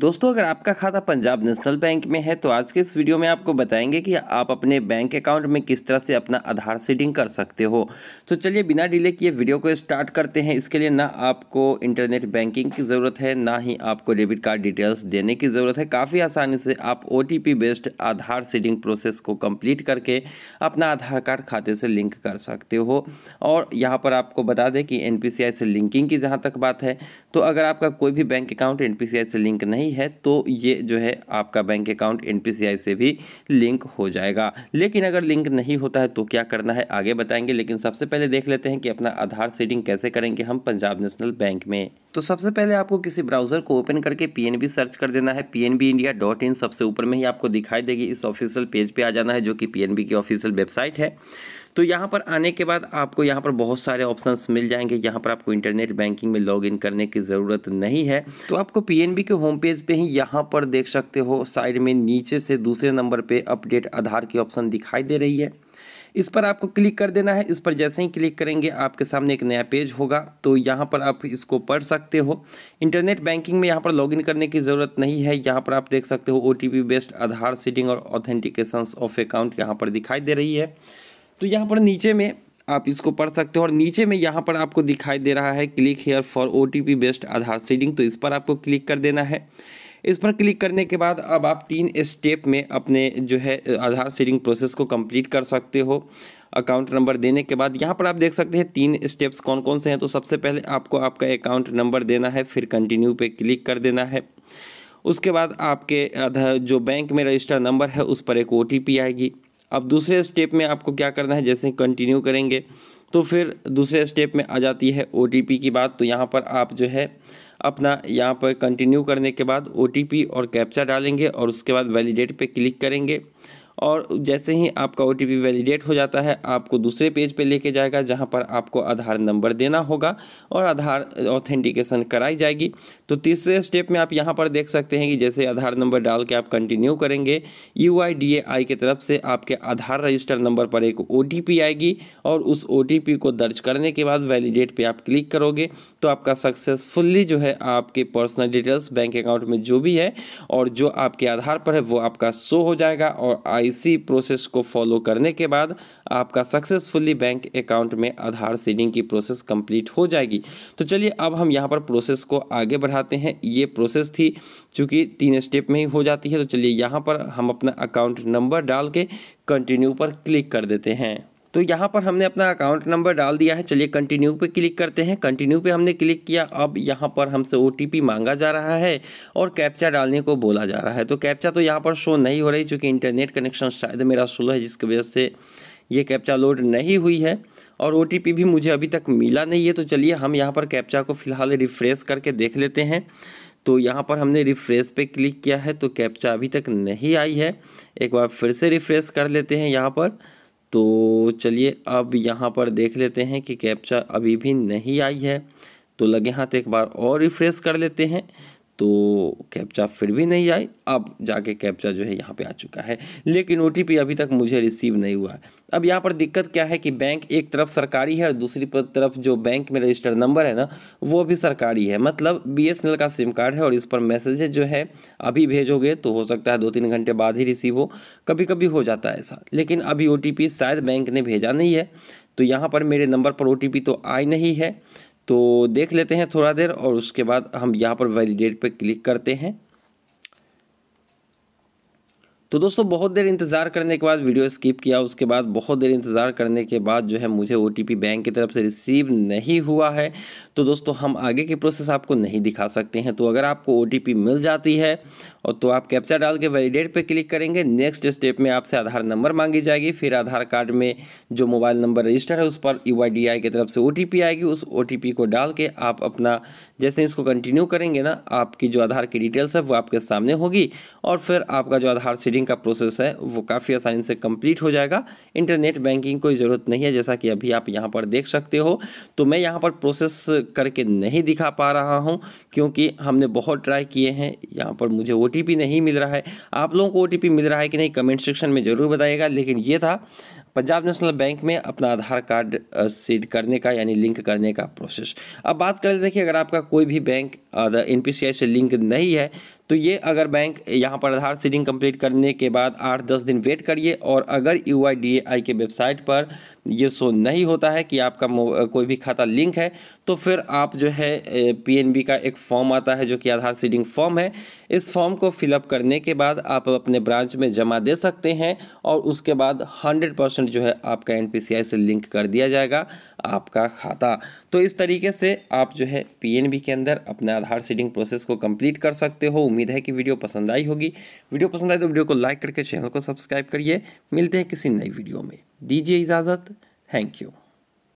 दोस्तों अगर आपका खाता पंजाब नेशनल बैंक में है तो आज के इस वीडियो में आपको बताएंगे कि आप अपने बैंक अकाउंट में किस तरह से अपना आधार सीडिंग कर सकते हो तो चलिए बिना डिले किए वीडियो को स्टार्ट करते हैं इसके लिए ना आपको इंटरनेट बैंकिंग की ज़रूरत है ना ही आपको डेबिट कार्ड डिटेल्स देने की ज़रूरत है काफ़ी आसानी से आप O based Aadhaar seeding process को कम्प्लीट करके अपना आधार कार्ड खाते से लिंक कर सकते हो और यहाँ पर आपको बता दें कि एन से लिंकिंग की जहाँ तक बात है तो अगर आपका कोई भी बैंक अकाउंट एन से लिंक नहीं नहीं है तो ये जो है आपका बैंक अकाउंट एन से भी लिंक हो जाएगा लेकिन अगर लिंक नहीं होता है तो क्या करना है आगे बताएंगे लेकिन सबसे पहले देख लेते हैं कि अपना आधार सेटिंग कैसे करेंगे हम पंजाब नेशनल बैंक में तो सबसे पहले आपको किसी ब्राउज़र को ओपन करके पी सर्च कर देना है पी सबसे ऊपर में ही आपको दिखाई देगी इस ऑफिशियल पेज पर आ जाना है जो कि पी की ऑफिशियल वेबसाइट है तो यहाँ पर आने के बाद आपको यहाँ पर बहुत सारे ऑप्शंस मिल जाएंगे यहाँ पर आपको इंटरनेट बैंकिंग में लॉगिन करने की ज़रूरत नहीं है तो आपको पीएनबी के होम पेज पे ही यहाँ पर देख सकते हो साइड में नीचे से दूसरे नंबर पे अपडेट आधार की ऑप्शन दिखाई दे रही है इस पर आपको क्लिक कर देना है इस पर जैसे ही क्लिक करेंगे आपके सामने एक नया पेज होगा तो यहाँ पर आप इसको पढ़ सकते हो इंटरनेट बैंकिंग में यहाँ पर लॉगिन करने की ज़रूरत नहीं है यहाँ पर आप देख सकते हो ओ बेस्ड आधार सीडिंग और ऑथेंटिकेशन ऑफ अकाउंट यहाँ पर दिखाई दे रही है तो यहाँ पर नीचे में आप इसको पढ़ सकते हो और नीचे में यहाँ पर आपको दिखाई दे रहा है click here for O T P based Aadhaar seeding तो इस पर आपको क्लिक कर देना है इस पर क्लिक करने के बाद अब आप तीन स्टेप में अपने जो है आधार सीडिंग प्रोसेस को कंप्लीट कर सकते हो अकाउंट नंबर देने के बाद यहाँ पर आप देख सकते हैं तीन स्टेप्स कौन कौन से हैं तो सबसे पहले आपको आपका अकाउंट नंबर देना है फिर कंटिन्यू पे क्लिक कर देना है उसके बाद आपके जो बैंक में रजिस्टर नंबर है उस पर एक ओ आएगी अब दूसरे स्टेप में आपको क्या करना है जैसे कंटिन्यू करेंगे तो फिर दूसरे स्टेप में आ जाती है ओ की बात तो यहाँ पर आप जो है अपना यहाँ पर कंटिन्यू करने के बाद ओ और कैप्चा डालेंगे और उसके बाद वैलिडेट पे क्लिक करेंगे और जैसे ही आपका ओ वैलिडेट हो जाता है आपको दूसरे पेज पे लेके जाएगा जहाँ पर आपको आधार नंबर देना होगा और आधार ऑथेंटिकेशन कराई जाएगी तो तीसरे स्टेप में आप यहाँ पर देख सकते हैं कि जैसे आधार नंबर डाल के आप कंटिन्यू करेंगे यू आई की तरफ से आपके आधार रजिस्टर नंबर पर एक ओ आएगी और उस ओ को दर्ज करने के बाद वैलिडेट पे आप क्लिक करोगे तो आपका सक्सेसफुल्ली जो है आपके पर्सनल डिटेल्स बैंक अकाउंट में जो भी है और जो आपके आधार पर है वो आपका शो हो जाएगा और आई इसी प्रोसेस को फॉलो करने के बाद आपका सक्सेसफुली बैंक अकाउंट में आधार सीडिंग की प्रोसेस कंप्लीट हो जाएगी तो चलिए अब हम यहाँ पर प्रोसेस को आगे बढ़ाते हैं ये प्रोसेस थी चूँकि तीन स्टेप में ही हो जाती है तो चलिए यहाँ पर हम अपना अकाउंट नंबर डाल के कंटिन्यू पर क्लिक कर देते हैं तो यहाँ पर हमने अपना अकाउंट नंबर डाल दिया है चलिए कंटिन्यू पे क्लिक करते हैं कंटिन्यू पे हमने क्लिक किया अब यहाँ पर हमसे ओ मांगा जा रहा है और कैप्चा डालने को बोला जा रहा है तो कैप्चा तो यहाँ पर शो नहीं हो रही चूँकि इंटरनेट कनेक्शन शायद मेरा स्लो है जिसकी वजह से ये कैप्चा लोड नहीं हुई है और ओ भी मुझे अभी तक मिला नहीं है तो चलिए हम यहाँ पर कैप्चा को फ़िलहाल रिफ़्रेश करके देख लेते हैं तो यहाँ पर हमने रिफ़्रेश पे क्लिक किया है तो कैप्चा अभी तक नहीं आई है एक बार फिर से रिफ़्रेश कर लेते हैं यहाँ पर तो चलिए अब यहाँ पर देख लेते हैं कि कैप्चा अभी भी नहीं आई है तो लगे हाथ एक बार और रिफ्रेश कर लेते हैं तो कैप्चा फिर भी नहीं आई अब जाके कैप्चा जो है यहाँ पे आ चुका है लेकिन ओ अभी तक मुझे रिसीव नहीं हुआ है अब यहाँ पर दिक्कत क्या है कि बैंक एक तरफ सरकारी है और दूसरी तरफ जो बैंक में रजिस्टर नंबर है ना वो भी सरकारी है मतलब बी का सिम कार्ड है और इस पर मैसेजेज जो है अभी भेजोगे तो हो सकता है दो तीन घंटे बाद ही रिसीव हो कभी कभी हो जाता है ऐसा लेकिन अभी ओ शायद बैंक ने भेजा नहीं है तो यहाँ पर मेरे नंबर पर ओ तो आई नहीं है तो देख लेते हैं थोड़ा देर और उसके बाद हम यहाँ पर वैलिडेट पर क्लिक करते हैं तो दोस्तों बहुत देर इंतज़ार करने के बाद वीडियो स्किप किया उसके बाद बहुत देर इंतज़ार करने के बाद जो है मुझे ओ बैंक की तरफ से रिसीव नहीं हुआ है तो दोस्तों हम आगे की प्रोसेस आपको नहीं दिखा सकते हैं तो अगर आपको ओ मिल जाती है और तो आप कैप्चा डाल के वैलिडेट पर क्लिक करेंगे नेक्स्ट स्टेप में आपसे आधार नंबर मांगी जाएगी फिर आधार कार्ड में जो मोबाइल नंबर रजिस्टर है उस पर यू e की तरफ से ओ आएगी उस ओ को डाल के आप अपना जैसे इसको कंटिन्यू करेंगे ना आपकी जो आधार की डिटेल्स है वो आपके सामने होगी और फिर आपका जो आधार सीडिंग का प्रोसेस है वो काफ़ी आसानी से कम्प्लीट हो जाएगा इंटरनेट बैंकिंग कोई ज़रूरत नहीं है जैसा कि अभी आप यहाँ पर देख सकते हो तो मैं यहाँ पर प्रोसेस करके नहीं दिखा पा रहा हूँ क्योंकि हमने बहुत ट्राई किए हैं यहाँ पर मुझे ओ नहीं मिल रहा है आप लोगों को ओ मिल रहा है कि नहीं कमेंट सेक्शन में ज़रूर बताइएगा लेकिन ये था पंजाब नेशनल बैंक में अपना आधार कार्ड सीड करने का यानी लिंक करने का प्रोसेस अब बात कर लेते हैं कि अगर आपका कोई भी बैंक एन से लिंक नहीं है तो ये अगर बैंक यहाँ पर आधार सीडिंग कंप्लीट करने के बाद आठ दस दिन वेट करिए और अगर यू के वेबसाइट पर ये शो नहीं होता है कि आपका कोई भी खाता लिंक है तो फिर आप जो है पीएनबी का एक फॉर्म आता है जो कि आधार सीडिंग फॉर्म है इस फॉर्म को फिलअप करने के बाद आप अपने ब्रांच में जमा दे सकते हैं और उसके बाद 100 परसेंट जो है आपका एन से लिंक कर दिया जाएगा आपका खाता तो इस तरीके से आप जो है पी के अंदर अपने आधार सीडिंग प्रोसेस को कम्प्लीट कर सकते हो उम्मीद है कि वीडियो पसंद आई होगी वीडियो पसंद आई तो वीडियो को लाइक करके चैनल को सब्सक्राइब करिए मिलते हैं किसी नई वीडियो में दीजिए इजाज़त थैंक यू